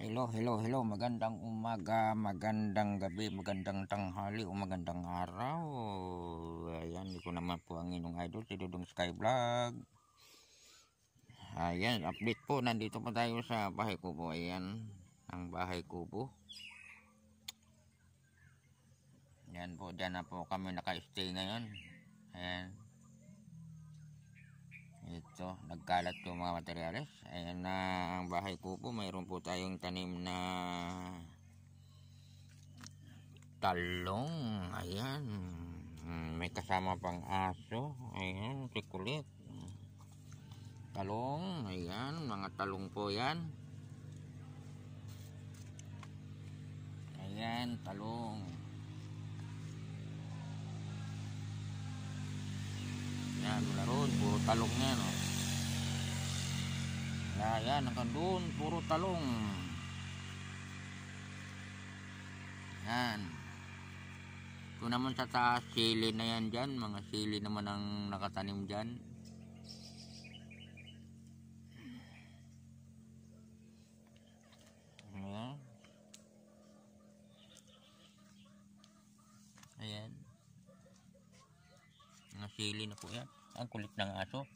Hello, hello, hello. Magandang umaga, magandang gabi, magandang tanghali, o magandang araw. Ayan, ko naman po ang inyong idol, si Dudong Sky Vlog. Ayan, update po. Nandito pa tayo sa bahay kubo. Ayan, ang bahay kubo. Ayan po, dyan na po kami naka-stay ngayon. Ayan ito nagkalat po mga materyales ayan na ang bahay ko po mayroon po tayong tanim na talong ayan hmm, may kasama pang aso ayan sikulit talong ayan mga talong po yan ayan talong ayan laro talong niya no Ayan, yan hanggang doon puro talong yan ito naman sa taas sili na yan dyan mga sili naman ang nakatanim dyan ayan ayan mga sili na po yan ang kulit ng aso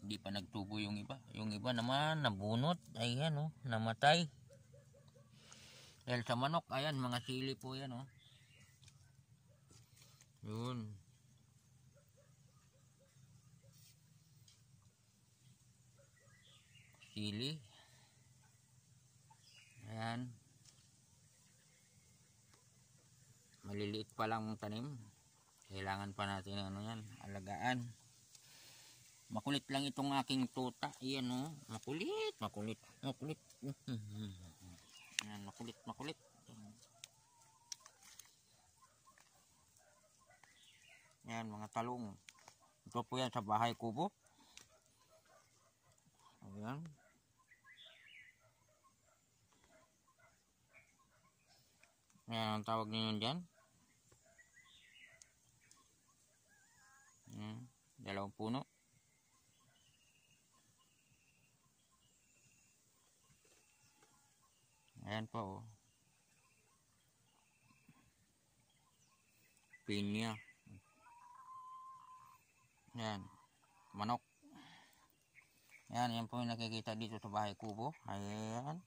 hindi pa nagtubo yung iba yung iba naman nabunot ayan oh namatay dahil sa manok ayan mga sili po yan oh yun sili ayan maliliit pa lang tanim kailangan pa natin ano yan alagaan makulit lang itong aking tuta yan o oh. makulit makulit makulit yan, makulit makulit yan mga talong ito po yan sa bahay ko po ayan yan ang tawag ninyo dyan 20 ayan eh, po oh pinya ayan manok ayan yan po yung nakikita dito sa bahay kubo ayan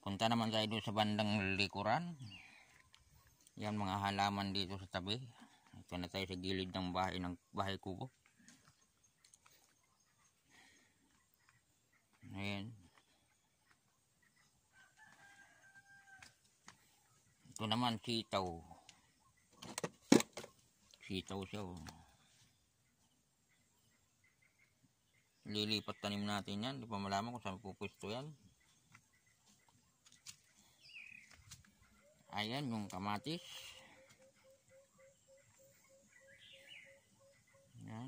punta naman tayo sa bandang likuran yan mga halaman dito sa tabi Ito na tayo sa gilid ng bahay ng bahay ko kubo. Ayan. Ito naman sitaw. Sitaw siya. Oh. Lilipat tanim natin yan. Di pa malaman kung saan pupwesto yan. Ayan yung kamatis. Yan.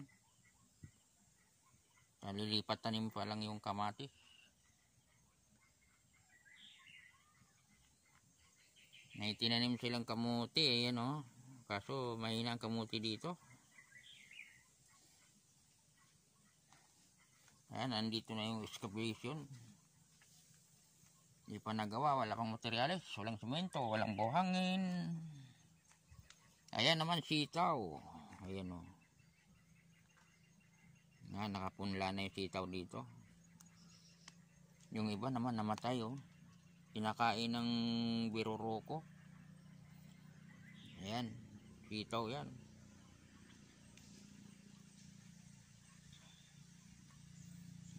Nalilipat tanim pa lang yung kamatis. May tinanim silang kamuti eh, o. Oh. Kaso mahina ang kamuti dito. Ayan, nandito na yung excavation. Hindi pa nagawa, wala pang materyales, walang semento, walang buhangin. Ayan naman sitaw. Ayan o. Oh na nakapunla na yung sitaw dito yung iba naman namatay oh kinakain ng biroroko ayan sitaw yan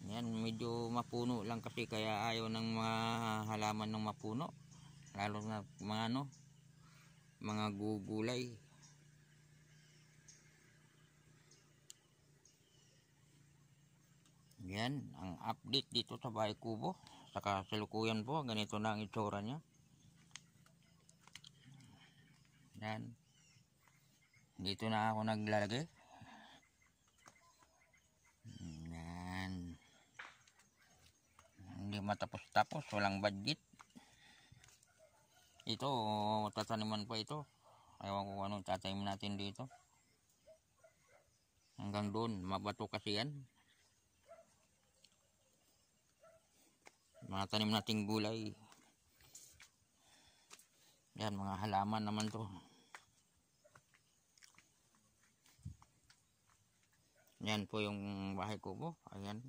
ayan medyo mapuno lang kasi kaya ayaw ng mga halaman ng mapuno lalo na mga ano mga gugulay Ayan, ang update dito sa bahay kubo. Saka salukuyan po, ganito na ang itsura niya. Ayan. Dito na ako naglalagay. Ayan. Hindi matapos-tapos, walang budget. Ito, tataniman pa ito. Ewan ko anong tatanim natin dito. Hanggang doon, mabato kasi yan. mga tanim nating gulay yan mga halaman naman to yan po yung bahay kubo oh. ayan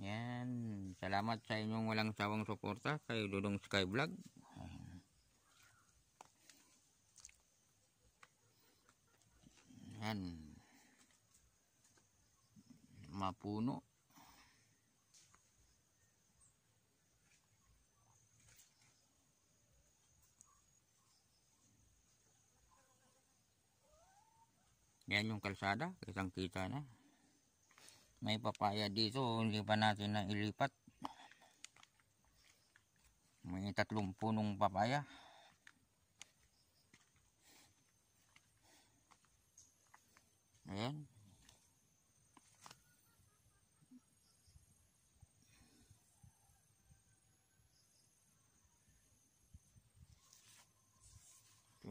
Yan. Salamat sa inyong walang sawang suporta kay Dudong Sky Vlog. Yan. Mapuno. Yan yung kalsada. Kitang kita na. May papaya dito. Hindi pa natin na ilipat. May tatlong punong papaya.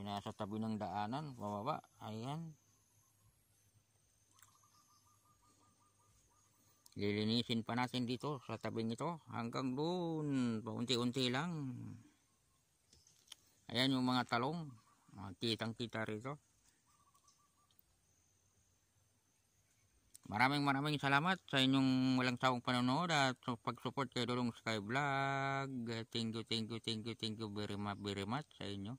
nasa tabi ng daanan bababa ayan lilinisin pa natin dito sa tabi nito hanggang doon paunti-unti lang ayan yung mga talong kitang kita rito maraming maraming salamat sa inyong walang sawang panonood at pag-support kay Dulong Sky Vlog thank you thank you thank you thank you very much very much sa inyo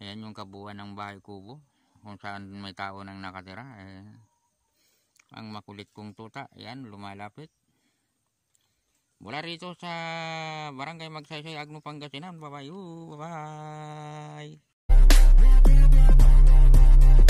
ayan yung kabuuan ng bahay kubo kung saan may tao nang nakatira eh, ang makulit kong tuta ayan lumalapit mula rito sa barangay magsaysay Agno Pangasinan bye oh, bye bye bye